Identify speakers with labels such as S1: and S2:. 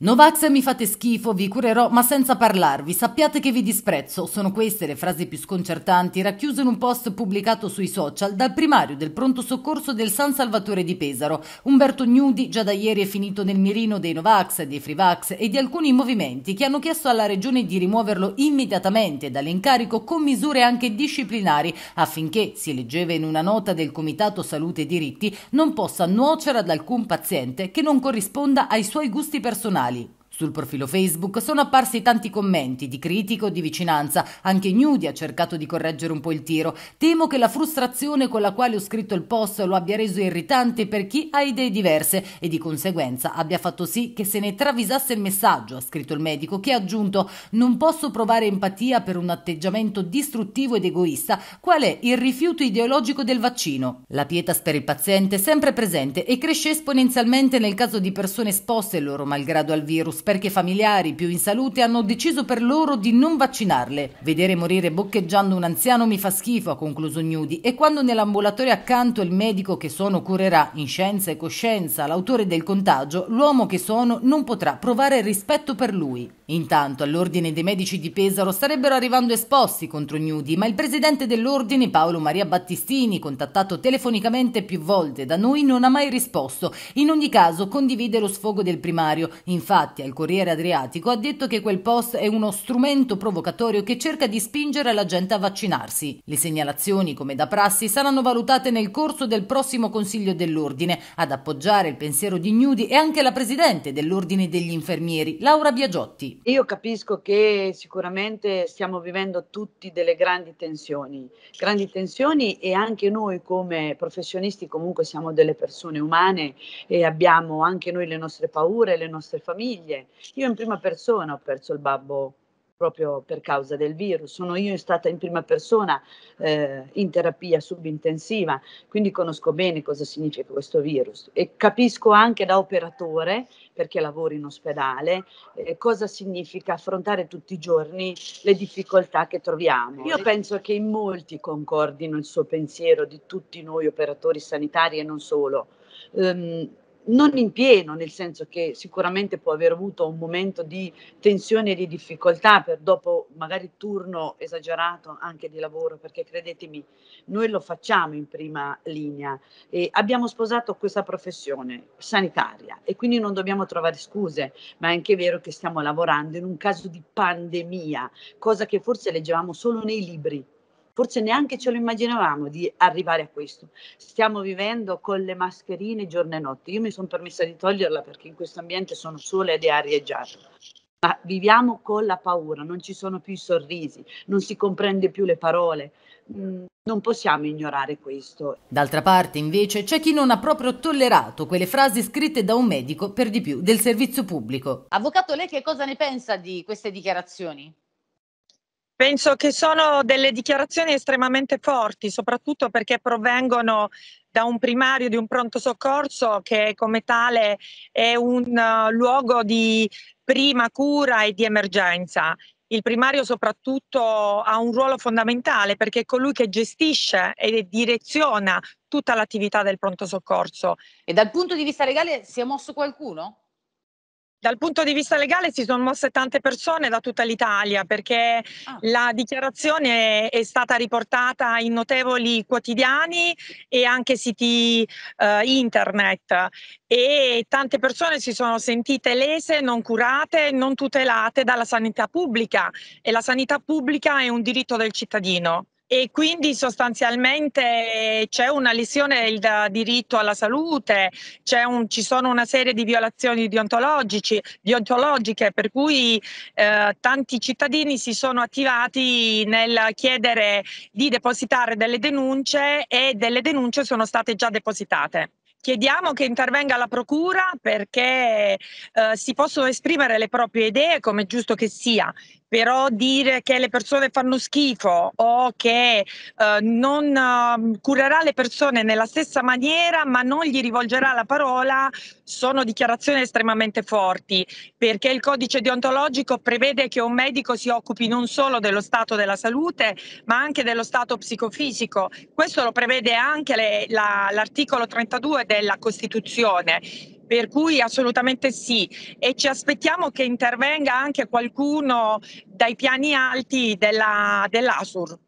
S1: Novax mi fate schifo, vi curerò, ma senza parlarvi. Sappiate che vi disprezzo. Sono queste le frasi più sconcertanti racchiuse in un post pubblicato sui social dal primario del pronto soccorso del San Salvatore di Pesaro. Umberto Gnudi già da ieri è finito nel mirino dei Novax, dei Frivax e di alcuni movimenti che hanno chiesto alla regione di rimuoverlo immediatamente dall'incarico con misure anche disciplinari affinché, si leggeva in una nota del Comitato Salute e Diritti, non possa nuocere ad alcun paziente che non corrisponda ai suoi gusti personali Ali. Sul profilo Facebook sono apparsi tanti commenti di critico o di vicinanza, anche Nudi ha cercato di correggere un po' il tiro. Temo che la frustrazione con la quale ho scritto il post lo abbia reso irritante per chi ha idee diverse e di conseguenza abbia fatto sì che se ne travisasse il messaggio, ha scritto il medico, che ha aggiunto non posso provare empatia per un atteggiamento distruttivo ed egoista, qual è il rifiuto ideologico del vaccino. La pietas per il paziente è sempre presente e cresce esponenzialmente nel caso di persone esposte loro malgrado al virus perché familiari più in salute hanno deciso per loro di non vaccinarle. Vedere morire boccheggiando un anziano mi fa schifo, ha concluso Gnudi, e quando nell'ambulatorio accanto il medico che sono curerà in scienza e coscienza l'autore del contagio, l'uomo che sono non potrà provare rispetto per lui. Intanto all'Ordine dei Medici di Pesaro starebbero arrivando esposti contro Gnudi, ma il presidente dell'Ordine Paolo Maria Battistini, contattato telefonicamente più volte da noi, non ha mai risposto. In ogni caso condivide lo sfogo del primario. Infatti al Corriere Adriatico ha detto che quel post è uno strumento provocatorio che cerca di spingere la gente a vaccinarsi. Le segnalazioni, come da prassi, saranno valutate nel corso del prossimo Consiglio dell'Ordine. Ad appoggiare il pensiero di Gnudi è anche la presidente dell'Ordine degli Infermieri, Laura Biagiotti
S2: io capisco che sicuramente stiamo vivendo tutti delle grandi tensioni, grandi tensioni e anche noi come professionisti comunque siamo delle persone umane e abbiamo anche noi le nostre paure, le nostre famiglie. Io in prima persona ho perso il babbo proprio per causa del virus. Sono io stata in prima persona eh, in terapia subintensiva, quindi conosco bene cosa significa questo virus e capisco anche da operatore, perché lavoro in ospedale, eh, cosa significa affrontare tutti i giorni le difficoltà che troviamo. Io penso che in molti concordino il suo pensiero di tutti noi operatori sanitari e non solo. Um, non in pieno, nel senso che sicuramente può aver avuto un momento di tensione e di difficoltà per dopo magari turno esagerato anche di lavoro, perché credetemi, noi lo facciamo in prima linea e abbiamo sposato questa professione sanitaria e quindi non dobbiamo trovare scuse, ma è anche vero che stiamo lavorando in un caso di pandemia, cosa che forse leggevamo solo nei libri forse neanche ce lo immaginavamo di arrivare a questo. Stiamo vivendo con le mascherine giorno e notte. Io mi sono permessa di toglierla perché in questo ambiente sono sola ed è arieggiato. Ma viviamo con la paura, non ci sono più i sorrisi, non
S1: si comprende più le parole.
S2: Mm, non possiamo ignorare questo.
S1: D'altra parte, invece, c'è chi non ha proprio tollerato quelle frasi scritte da un medico, per di più del servizio pubblico. Avvocato, lei che cosa ne pensa di queste dichiarazioni?
S3: Penso che sono delle dichiarazioni estremamente forti, soprattutto perché provengono da un primario di un pronto soccorso che come tale è un uh, luogo di prima cura e di emergenza. Il primario soprattutto ha un ruolo fondamentale perché è colui che gestisce e direziona tutta l'attività del pronto soccorso. E dal punto di vista
S1: legale si è mosso qualcuno?
S3: Dal punto di vista legale si sono mosse tante persone da tutta l'Italia perché ah. la dichiarazione è stata riportata in notevoli quotidiani e anche siti eh, internet e tante persone si sono sentite lese, non curate, non tutelate dalla sanità pubblica e la sanità pubblica è un diritto del cittadino e quindi sostanzialmente c'è una lesione del diritto alla salute, un, ci sono una serie di violazioni deontologiche per cui eh, tanti cittadini si sono attivati nel chiedere di depositare delle denunce e delle denunce sono state già depositate. Chiediamo che intervenga la Procura perché eh, si possono esprimere le proprie idee come è giusto che sia però dire che le persone fanno schifo o che eh, non eh, curerà le persone nella stessa maniera ma non gli rivolgerà la parola sono dichiarazioni estremamente forti perché il codice deontologico prevede che un medico si occupi non solo dello stato della salute ma anche dello stato psicofisico. Questo lo prevede anche le, la, l'articolo 32 della Costituzione per cui assolutamente sì e ci aspettiamo che intervenga anche qualcuno dai piani alti della, dell'ASUR.